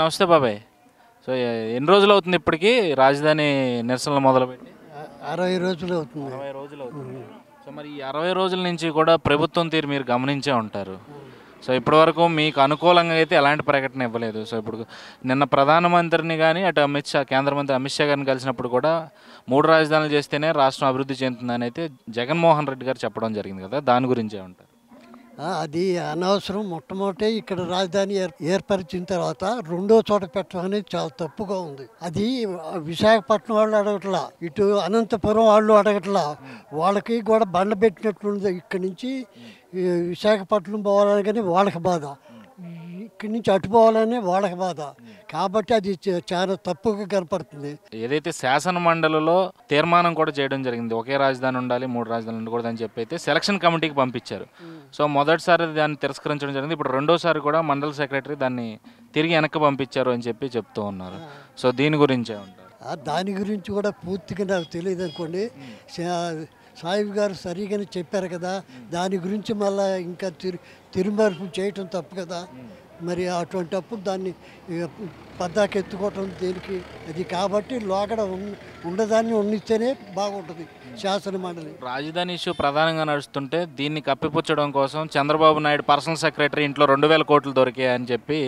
నమస్తే బాబాయ్ సో ఎన్ని రోజులు అవుతుంది ఇప్పటికీ రాజధాని నిరసనలు మొదలుపెట్టి అరవై రోజులు అవుతుంది అరవై రోజులు అవుతుంది సో మరి ఈ అరవై రోజుల నుంచి కూడా ప్రభుత్వం తీరు మీరు గమనించే ఉంటారు సో ఇప్పటివరకు మీకు అనుకూలంగా అయితే ఎలాంటి ప్రకటన ఇవ్వలేదు సో ఇప్పుడు నిన్న ప్రధానమంత్రిని కానీ అటు అమిత్ షా కేంద్ర మంత్రి అమిత్ షా గారిని కలిసినప్పుడు కూడా మూడు రాజధానులు చేస్తేనే రాష్ట్రం అభివృద్ధి చెందుతుందని అయితే జగన్మోహన్ రెడ్డి గారు చెప్పడం జరిగింది కదా దాని గురించే ఉంటారు అది అనవసరం మొట్టమొదటే ఇక్కడ రాజధాని ఏర్పరిచిన తర్వాత రెండో చోట పెట్టడం అనేది చాలా తప్పుగా ఉంది అది విశాఖపట్నం వాళ్ళు అడగట్లా ఇటు అనంతపురం వాళ్ళు అడగట్లా వాళ్ళకి కూడా బండ పెట్టినట్లుంది ఇక్కడి నుంచి విశాఖపట్నం పోవాలని కానీ వాళ్ళకి బాధ ఇక్కడి నుంచి అటుపోవాలనే వాళ్ళకి బాధ కాబట్టి అది చాలా తప్పుగా కనపడుతుంది ఏదైతే శాసన మండలిలో తీర్మానం కూడా చేయడం జరిగింది ఒకే రాజధాని ఉండాలి మూడు రాజధానులు ఉండకూడదు అని చెప్పి అయితే సెలక్షన్ కమిటీకి పంపించారు సో మొదటిసారి దాన్ని తిరస్కరించడం జరిగింది ఇప్పుడు రెండోసారి కూడా మండల సెక్రటరీ దాన్ని తిరిగి వెనక్కి పంపించారు అని చెప్పి చెప్తూ ఉన్నారు సో దీని గురించే ఉంటారు దాని గురించి కూడా పూర్తిగా నాకు తెలియదు అనుకోండి సాయిబు గారు సరిగానే చెప్పారు కదా దాని గురించి మళ్ళీ ఇంకా తిరు తిరుమరుపు చేయటం తప్పు కదా మరి అటువంటి అప్పుడు దాన్ని పద్దాకెత్తుకోవటం దేనికి అది కాబట్టి లోకడ ఉండదాన్ని ఉండిస్తేనే బాగుంటుంది శాసన మండలి రాజధాని ఇష్యూ ప్రధానంగా నడుస్తుంటే దీన్ని కప్పిపుచ్చడం కోసం చంద్రబాబు నాయుడు పర్సనల్ సెక్రటరీ ఇంట్లో రెండు వేల కోట్లు దొరికాయని చెప్పి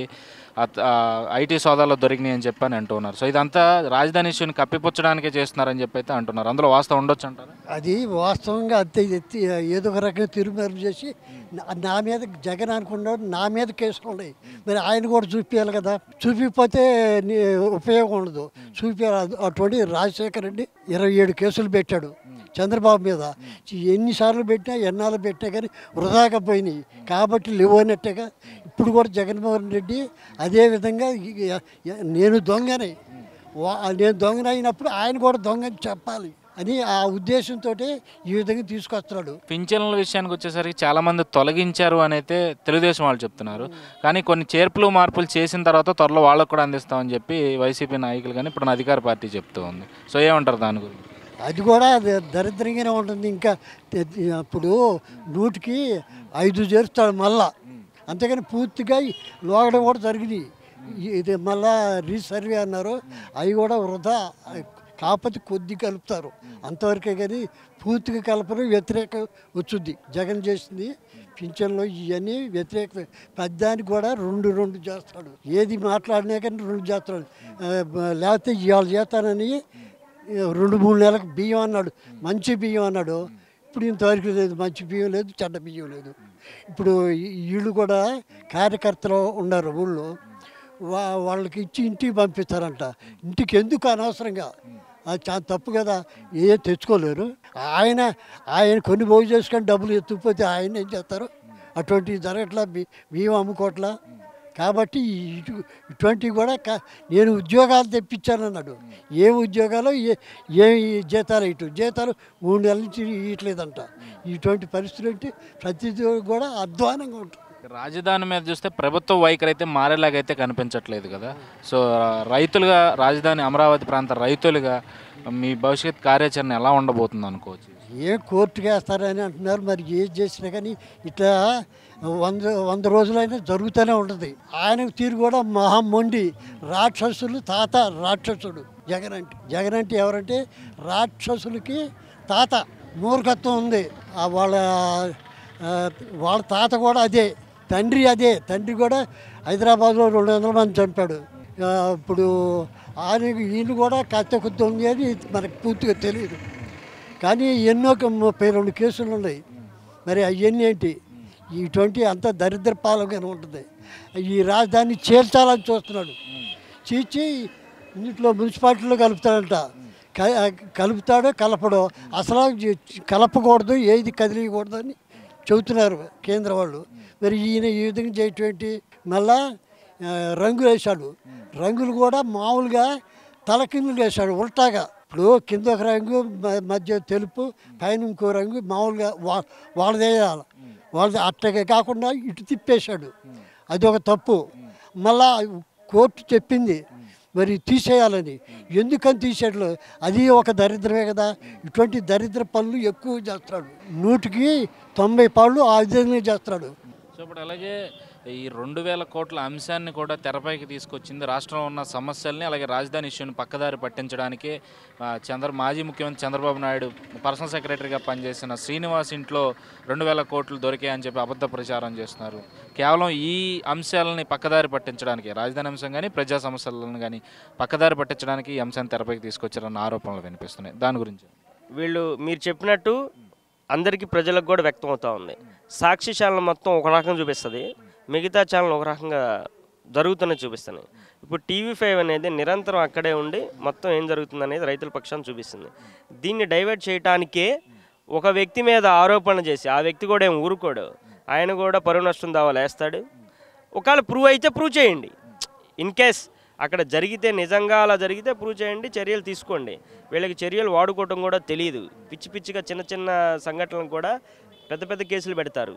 ఐటీ సోదాల్లో దొరికినాయి అని చెప్పి అని అంటున్నారు సో ఇదంతా రాజధాని ఇష్యూని కప్పిపుచ్చడానికే చేస్తున్నారని చెప్పి అయితే అంటున్నారు అందులో వాస్తవం ఉండొచ్చు అంటారు అది వాస్తవంగా అంతే ఎత్తి ఏదో ఒక రకంగా తిరుమల చేసి నా మీద జగన్ అనుకున్నాడు నా మీద కేసులు ఉన్నాయి మరి ఆయన కూడా చూపించాలి కదా చూపిపోతే ఉపయోగం ఉండదు చూపించాలి అటువంటి రాజశేఖర్ రెడ్డి ఇరవై ఏడు కేసులు పెట్టాడు చంద్రబాబు మీద ఎన్నిసార్లు పెట్టినా ఎన్నాళ్ళు పెట్టినా కానీ వృధాగా పోయినాయి కాబట్టి లేవనట్టుగా ఇప్పుడు కూడా జగన్మోహన్ రెడ్డి అదేవిధంగా నేను దొంగనే నేను దొంగనైనప్పుడు ఆయన కూడా దొంగని చెప్పాలి అని ఆ ఉద్దేశంతో ఈ విధంగా తీసుకొస్తున్నాడు పింఛన్ల విషయానికి వచ్చేసరికి చాలామంది తొలగించారు అని అయితే తెలుగుదేశం వాళ్ళు చెప్తున్నారు కానీ కొన్ని చేర్పులు మార్పులు చేసిన తర్వాత త్వరలో వాళ్ళకు కూడా అందిస్తామని చెప్పి వైసీపీ నాయకులు కానీ ఇప్పుడు అధికార పార్టీ చెప్తూ ఉంది సో ఏమంటారు దాని గురించి అది కూడా దరిద్రంగానే ఉంటుంది ఇంకా ఇప్పుడు నూటికి ఐదు చేరుస్తాడు మళ్ళా అంతేగాని పూర్తిగా లోగడం కూడా జరిగింది ఇది మళ్ళా రీసర్వే అన్నారు అవి కూడా వృధా కాకపోతే కొద్ది కలుపుతారు అంతవరకే కానీ పూర్తిగా కలపడం వ్యతిరేకం వచ్చింది జగన్ చేసింది పింఛన్లో ఇవన్నీ వ్యతిరేక పెద్దానికి కూడా రెండు రెండు చేస్తాడు ఏది మాట్లాడినా కానీ రెండు చేస్తాడు లేకపోతే ఇవాళ చేస్తానని రెండు మూడు నెలలకు బియ్యం అన్నాడు మంచి బియ్యం అన్నాడు ఇప్పుడు ఇంతవరకు లేదు మంచి బియ్యం లేదు చెడ్డ బియ్యం లేదు ఇప్పుడు వీళ్ళు కూడా కార్యకర్తలు ఉన్నారు ఊళ్ళో వాళ్ళకి ఇచ్చి ఇంటికి పంపిస్తారంట ఇంటికి ఎందుకు అనవసరంగా అది చాలా తప్పు కదా ఏం తెచ్చుకోలేరు ఆయన ఆయన కొన్ని భోజనం చేసుకొని డబ్బులు ఎత్తుకుపోతే ఆయన ఏం చేస్తారు అటువంటివి జరగట్లా మేము అమ్ముకోవట్లా కాబట్టి ఇటు ఇటువంటివి కూడా నేను ఉద్యోగాలు తెప్పించాను అన్నాడు ఏ ఉద్యోగాలు ఏ ఏ జీతాలు ఇటు జీతాలు మూడు నెలల నుంచి ఇవ్వట్లేదంట ఇటువంటి పరిస్థితులు అంటే ప్రతిదీ కూడా అధ్వానంగా ఉంటుంది రాజధాని మీద చూస్తే ప్రభుత్వ వైఖరి అయితే మారేలాగైతే కనిపించట్లేదు కదా సో రైతులుగా రాజధాని అమరావతి ప్రాంత రైతులుగా మీ భవిష్యత్ కార్యాచరణ ఎలా ఉండబోతుంది అనుకోవచ్చు ఏ కోర్టుకి వేస్తారని అంటున్నారు మరి ఏం చేసినా కానీ ఇట్లా వంద వంద రోజులైనా జరుగుతూనే ఉంటుంది ఆయన తీరు కూడా మహామొండి రాక్షసులు తాత రాక్షసుడు జగన్ అంటే జగన్ అంటే ఎవరంటే రాక్షసులకి తాత మూర్ఖత్వం ఉంది వాళ్ళ వాళ్ళ తాత కూడా అదే తండ్రి అదే తండ్రి కూడా హైదరాబాద్లో రెండు వందల మంది చంపాడు ఇప్పుడు ఆయన ఈయన కూడా కత్త కుత్త ఉంది అని మనకు పూర్తిగా తెలియదు కానీ ఎన్నో ముప్పై రెండు కేసులు ఉన్నాయి మరి అవన్నీ ఏంటి ఇటువంటి అంత దరిద్ర పాలకైన ఉంటుంది ఈ రాజధాని చేర్చాలని చూస్తున్నాడు చీచి ఇంట్లో మున్సిపాలిటీలో కలుపుతాడంట కలుపుతాడో కలపడో అసలు కలపకూడదు ఏది కదిలియకూడదు అని చెబుతున్నారు కేంద్ర వాళ్ళు మరి ఈయన ఈ విధంగా చేయటువంటి మళ్ళా రంగులు వేశాడు రంగులు కూడా మామూలుగా తల కిందలు వేశాడు ఉల్టాగా ఇప్పుడు కింద ఒక రంగు మధ్య తెలుపు పైన ఇంకో రంగు మామూలుగా వా వాళ్ళదేయాలి వాళ్ళది అట్టగా కాకుండా ఇటు తిప్పేశాడు అది ఒక తప్పు మళ్ళా కోర్టు చెప్పింది మరి తీసేయాలని ఎందుకని తీసేయట్లు అది ఒక దరిద్రమే కదా ఇటువంటి దరిద్ర పనులు ఎక్కువ చేస్తాడు నూటికి తొంభై పనులు ఆ విధంగా చేస్తాడు అలాగే ఈ రెండు వేల కోట్ల అంశాన్ని కూడా తెరపైకి తీసుకొచ్చింది రాష్ట్రంలో ఉన్న సమస్యల్ని అలాగే రాజధాని ఇష్యూని పక్కదారి పట్టించడానికి చంద్ర మాజీ ముఖ్యమంత్రి చంద్రబాబు నాయుడు పర్సనల్ సెక్రటరీగా పనిచేసిన శ్రీనివాస్ ఇంట్లో రెండు వేల కోట్లు దొరికాయని చెప్పి అబద్ధ ప్రచారం చేస్తున్నారు కేవలం ఈ అంశాలని పక్కదారి పట్టించడానికి రాజధాని అంశం కానీ ప్రజా సమస్యలను కానీ పక్కదారి పట్టించడానికి ఈ అంశాన్ని తెరపైకి తీసుకొచ్చారన్న ఆరోపణలు వినిపిస్తున్నాయి దాని గురించి వీళ్ళు మీరు చెప్పినట్టు అందరికీ ప్రజలకు కూడా వ్యక్తం అవుతూ ఉంది సాక్షిశాలను మొత్తం ఒక రకం చూపిస్తుంది మిగతా ఛానల్ ఒక రకంగా జరుగుతున్న చూపిస్తాను ఇప్పుడు టీవీ ఫైవ్ అనేది నిరంతరం అక్కడే ఉండి మొత్తం ఏం జరుగుతుంది అనేది రైతుల పక్షాన్ని చూపిస్తుంది దీన్ని డైవర్ట్ చేయటానికే ఒక వ్యక్తి మీద ఆరోపణ చేసి ఆ వ్యక్తి కూడా ఏం ఊరుకోడు ఆయన కూడా పరువు నష్టం దావాలేస్తాడు ఒకవేళ ప్రూవ్ అయితే ప్రూవ్ చేయండి ఇన్ కేస్ అక్కడ జరిగితే నిజంగా అలా జరిగితే ప్రూవ్ చేయండి చర్యలు తీసుకోండి వీళ్ళకి చర్యలు వాడుకోవటం కూడా తెలియదు పిచ్చి పిచ్చిగా చిన్న చిన్న సంఘటనలు కూడా పెద్ద పెద్ద కేసులు పెడతారు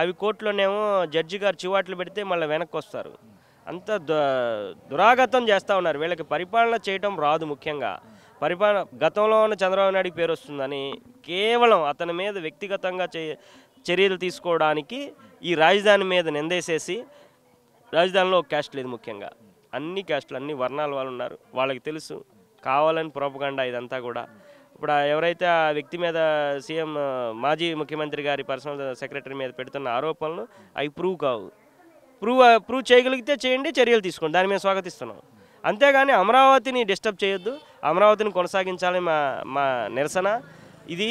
అవి కోర్టులోనేమో జడ్జి గారు చివాట్లు పెడితే మళ్ళీ వెనక్కి వస్తారు అంత దురాగతం చేస్తూ ఉన్నారు వీళ్ళకి పరిపాలన చేయటం రాదు ముఖ్యంగా పరిపాలన గతంలో ఉన్న చంద్రబాబు నాయుడికి పేరు వస్తుందని కేవలం అతని మీద వ్యక్తిగతంగా చర్యలు తీసుకోవడానికి ఈ రాజధాని మీద నిందేసేసి రాజధానిలో క్యాస్ట్ లేదు ముఖ్యంగా అన్ని క్యాస్టులు అన్ని వర్ణాల వాళ్ళు ఉన్నారు వాళ్ళకి తెలుసు కావాలని ప్రోపగండా ఇదంతా కూడా ఇప్పుడు ఎవరైతే ఆ వ్యక్తి మీద సీఎం మాజీ ముఖ్యమంత్రి గారి పర్సనల్ సెక్రటరీ మీద పెడుతున్న ఆరోపణలు అవి ప్రూవ్ కావు ప్రూవ్ ప్రూవ్ చేయగలిగితే చేయండి చర్యలు తీసుకోండి దాని మీద స్వాగతిస్తున్నాం అంతేగాని అమరావతిని డిస్టర్బ్ చేయొద్దు అమరావతిని కొనసాగించాలని మా మా నిరసన ఇది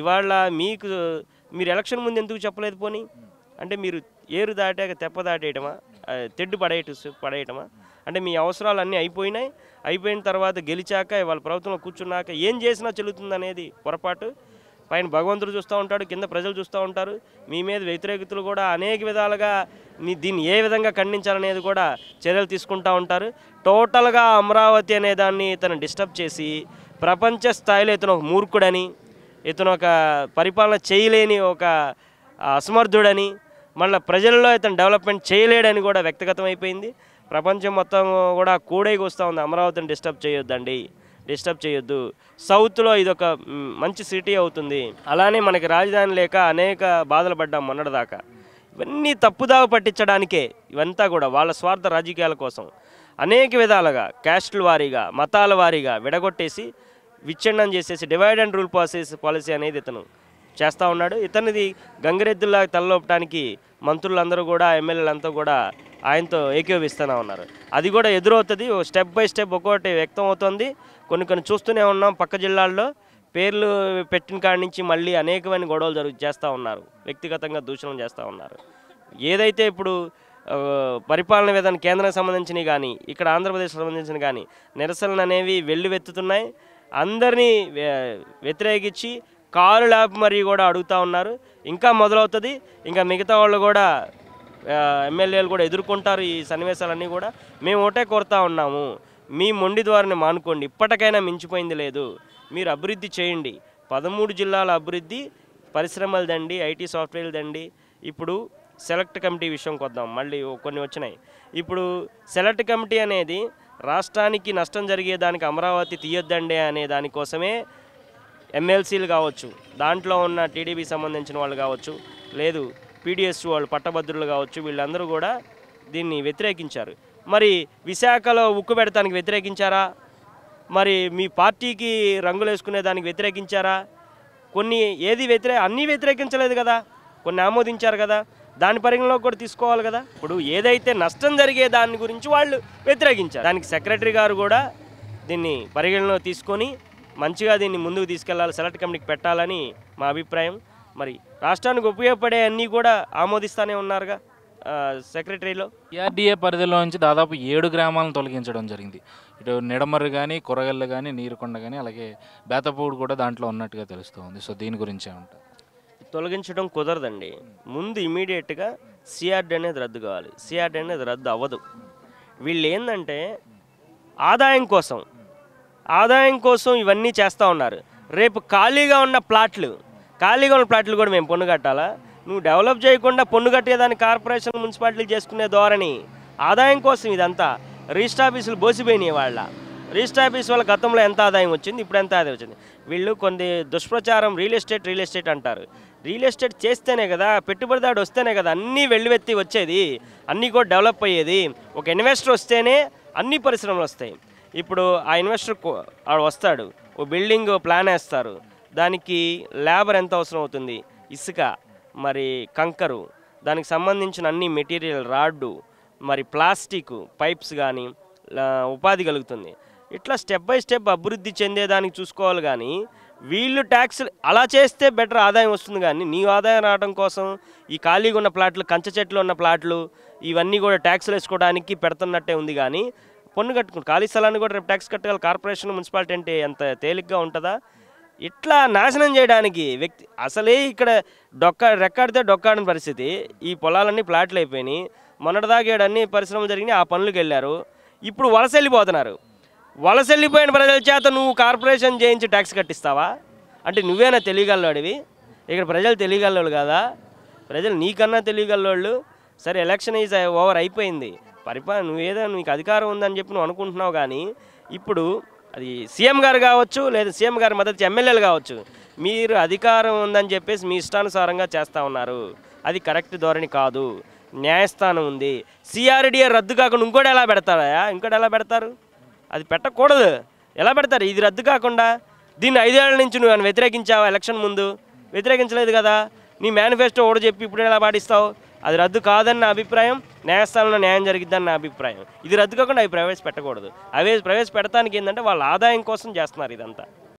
ఇవాళ మీకు మీరు ఎలక్షన్ ముందు ఎందుకు చెప్పలేదు పోనీ అంటే మీరు ఏరు దాటాక తెప్ప దాటేయటమా తెడ్డు పడేయట పడేయటమా అంటే మీ అవసరాలన్నీ అయిపోయినాయి అయిపోయిన తర్వాత గెలిచాక వాళ్ళ ప్రభుత్వంలో కూర్చున్నాక ఏం చేసినా చెల్లుతుంది అనేది పొరపాటు పైన భగవంతుడు చూస్తూ ఉంటాడు కింద ప్రజలు చూస్తూ ఉంటారు మీ మీద వ్యతిరేకతలు కూడా అనేక విధాలుగా మీ దీన్ని ఏ విధంగా ఖండించాలనేది కూడా చర్యలు తీసుకుంటూ ఉంటారు టోటల్గా అమరావతి అనే దాన్ని ఇతను డిస్టర్బ్ చేసి ప్రపంచ స్థాయిలో ఇతను ఒక మూర్ఖుడని ఇతను ఒక పరిపాలన చేయలేని ఒక అసమర్థుడని మళ్ళీ ప్రజల్లో ఇతను డెవలప్మెంట్ చేయలేడని కూడా వ్యక్తిగతం అయిపోయింది ప్రపంచం మొత్తం కూడా కూడేకి వస్తూ ఉంది అమరావతిని డిస్టర్బ్ చేయొద్దండి డిస్టర్బ్ చేయొద్దు సౌత్లో ఇదొక మంచి సిటీ అవుతుంది అలానే మనకి రాజధాని లేక అనేక బాధలు పడ్డాం మొన్నటిదాకా ఇవన్నీ తప్పుదావ పట్టించడానికే ఇవంతా కూడా వాళ్ళ స్వార్థ రాజకీయాల కోసం అనేక విధాలుగా క్యాస్ట్ల వారీగా మతాల వారీగా విడగొట్టేసి విచ్ఛిన్నం చేసేసి divide and rule policy policy అనేది ఇతను చేస్తూ ఉన్నాడు ఇతనిది గంగిరెద్దులా తలలోపటానికి మంత్రులందరూ కూడా ఎమ్మెల్యేలంతా కూడా ఆయనతో ఏకీభవిస్తూనే ఉన్నారు అది కూడా ఎదురవుతుంది స్టెప్ బై స్టెప్ ఒక్కొక్కటి వ్యక్తం అవుతుంది కొన్ని కొన్ని చూస్తూనే ఉన్నాం పక్క జిల్లాల్లో పేర్లు పెట్టిన కాడి నుంచి మళ్ళీ అనేకమైన గొడవలు జరుగు చేస్తూ ఉన్నారు వ్యక్తిగతంగా దూషణం చేస్తూ ఉన్నారు ఏదైతే ఇప్పుడు పరిపాలన విధానం కేంద్రానికి సంబంధించినవి కానీ ఇక్కడ ఆంధ్రప్రదేశ్ సంబంధించిన కానీ నిరసనలు అనేవి వెల్లువెత్తుతున్నాయి అందరినీ వ్యతిరేకించి కాలు ల్యాబ్ మరి కూడా అడుగుతూ ఉన్నారు ఇంకా మొదలవుతుంది ఇంకా మిగతా వాళ్ళు కూడా ఎమ్మెల్యేలు కూడా ఎదుర్కొంటారు ఈ సన్నివేశాలన్నీ కూడా మేము ఒకటే కోరుతా ఉన్నాము మీ మొండి ద్వారానే మానుకోండి ఇప్పటికైనా మించిపోయింది లేదు మీరు అభివృద్ధి చేయండి పదమూడు జిల్లాల అభివృద్ధి పరిశ్రమలు దండి ఐటీ సాఫ్ట్వేర్లు దండి ఇప్పుడు సెలెక్ట్ కమిటీ విషయం కొద్దాం మళ్ళీ కొన్ని వచ్చినాయి ఇప్పుడు సెలెక్ట్ కమిటీ అనేది రాష్ట్రానికి నష్టం జరిగే దానికి అమరావతి తీయొద్దండి అనే దానికోసమే ఎమ్మెల్సీలు కావచ్చు దాంట్లో ఉన్న టీడీపీ సంబంధించిన వాళ్ళు కావచ్చు లేదు పీడిఎస్ వాళ్ళు పట్టభద్రులు కావచ్చు వీళ్ళందరూ కూడా దీన్ని వ్యతిరేకించారు మరి విశాఖలో ఉక్కు పెడతానికి వ్యతిరేకించారా మరి మీ పార్టీకి రంగులు వేసుకునే దానికి వ్యతిరేకించారా కొన్ని ఏది వ్యతిరే అన్నీ వ్యతిరేకించలేదు కదా కొన్ని ఆమోదించారు కదా దాని పరిగణలో కూడా తీసుకోవాలి కదా ఇప్పుడు ఏదైతే నష్టం జరిగే దాని గురించి వాళ్ళు వ్యతిరేకించారు దానికి సెక్రటరీ గారు కూడా దీన్ని పరిగణలో తీసుకొని మంచిగా దీన్ని ముందుకు తీసుకెళ్లాలి సెలెక్ట్ కమిటీకి పెట్టాలని మా అభిప్రాయం మరి రాష్ట్రానికి ఉపయోగపడే అన్నీ కూడా ఆమోదిస్తానే ఉన్నారుగా సెక్రటరీలో ఈఆర్డీఏ పరిధిలో నుంచి దాదాపు ఏడు గ్రామాలను తొలగించడం జరిగింది ఇటు నిడమర్రు కానీ కూరగల్లు కానీ నీరుకొండ కానీ అలాగే బేతపూడు కూడా దాంట్లో ఉన్నట్టుగా తెలుస్తుంది సో దీని గురించి ఏమంటారు తొలగించడం కుదరదండి ముందు ఇమీడియట్గా సిఆర్డీ అనేది రద్దు కావాలి సిఆర్డీ అనేది రద్దు అవ్వదు వీళ్ళు ఏంటంటే ఆదాయం కోసం ఆదాయం కోసం ఇవన్నీ చేస్తూ ఉన్నారు రేపు ఖాళీగా ఉన్న ప్లాట్లు ఖాళీగా ఉన్న ప్లాట్లు కూడా మేము పన్ను కట్టాలా నువ్వు డెవలప్ చేయకుండా పన్ను కట్టేదాన్ని కార్పొరేషన్ మున్సిపాలిటీలు చేసుకునే ధోరణి ఆదాయం కోసం ఇదంతా రిజిస్టర్ ఆఫీసులు బోసిపోయినాయి వాళ్ళ రిజిస్టర్ ఆఫీస్ వల్ల గతంలో ఎంత ఆదాయం వచ్చింది ఇప్పుడు ఎంత ఆదాయం వచ్చింది వీళ్ళు కొన్ని దుష్ప్రచారం రియల్ ఎస్టేట్ రియల్ ఎస్టేట్ అంటారు రియల్ ఎస్టేట్ చేస్తేనే కదా పెట్టుబడిదారుడు వస్తేనే కదా అన్నీ వెళ్ళివెత్తి వచ్చేది అన్నీ కూడా డెవలప్ అయ్యేది ఒక ఇన్వెస్టర్ వస్తేనే అన్ని పరిశ్రమలు వస్తాయి ఇప్పుడు ఆ ఇన్వెస్టర్ వస్తాడు ఓ బిల్డింగ్ ప్లాన్ వేస్తారు దానికి లేబర్ ఎంత అవసరం అవుతుంది ఇసుక మరి కంకరు దానికి సంబంధించిన అన్ని మెటీరియల్ రాడ్డు మరి ప్లాస్టిక్ పైప్స్ కానీ ఉపాధి కలుగుతుంది ఇట్లా స్టెప్ బై స్టెప్ అభివృద్ధి చెందేదానికి చూసుకోవాలి కానీ వీళ్ళు ట్యాక్స్లు అలా చేస్తే బెటర్ ఆదాయం వస్తుంది కానీ నీ ఆదాయం రావడం కోసం ఈ ఖాళీగా ఉన్న ప్లాట్లు కంచె చెట్లు ఉన్న ప్లాట్లు ఇవన్నీ కూడా ట్యాక్స్లు వేసుకోవడానికి పెడుతున్నట్టే ఉంది కానీ పన్ను కట్టుకుంటు ఖాళీ స్థలాన్ని కూడా రేపు ట్యాక్స్ కట్టగల కార్పొరేషన్ మున్సిపాలిటీ అంటే ఎంత తేలిగ్గా ఉంటుందా ఇట్లా నాశనం చేయడానికి వ్యక్తి అసలే ఇక్కడ డొక్క రెక్కాడితే డొక్కాడని పరిస్థితి ఈ పొలాలన్నీ ప్లాట్లు అయిపోయినాయి మొన్నటిదాకా అన్ని పరిశ్రమలు జరిగినాయి ఆ పనులకు వెళ్ళారు ఇప్పుడు వలస వెళ్ళిపోతున్నారు వలస వెళ్ళిపోయిన ప్రజల చేత నువ్వు కార్పొరేషన్ చేయించి ట్యాక్స్ కట్టిస్తావా అంటే నువ్వేనా తెలియగలవాడివి ఇక్కడ ప్రజలు తెలియగలవాళ్ళు కదా ప్రజలు నీకన్నా తెలియగలవాళ్ళు సరే ఎలక్షన్ ఈజ్ ఓవర్ అయిపోయింది పరిపాలన నువ్వేదో నీకు అధికారం ఉందని చెప్పి నువ్వు అనుకుంటున్నావు కానీ ఇప్పుడు అది సీఎం గారు కావచ్చు లేదా సీఎం గారి మద్దతు ఎమ్మెల్యేలు కావచ్చు మీరు అధికారం ఉందని చెప్పేసి మీ ఇష్టానుసారంగా చేస్తూ ఉన్నారు అది కరెక్ట్ ధోరణి కాదు న్యాయస్థానం ఉంది సిఆర్డిఏ రద్దు కాకుండా ఇంకోటి ఎలా పెడతారా ఇంకోటి ఎలా పెడతారు అది పెట్టకూడదు ఎలా పెడతారు ఇది రద్దు కాకుండా దీన్ని ఐదేళ్ల నుంచి నువ్వు వ్యతిరేకించావా ఎలక్షన్ ముందు వ్యతిరేకించలేదు కదా నీ మేనిఫెస్టో ఓడ చెప్పి ఇప్పుడు ఎలా పాటిస్తావు అది రద్దు కాదని నా అభిప్రాయం న్యాయస్థానంలో న్యాయం జరిగిద్దని నా అభిప్రాయం ఇది రద్దు కాకుండా అవి ప్రవేశపెట్టకూడదు అవే ప్రవేశపెట్టడానికి ఏంటంటే వాళ్ళ ఆదాయం కోసం చేస్తున్నారు ఇదంతా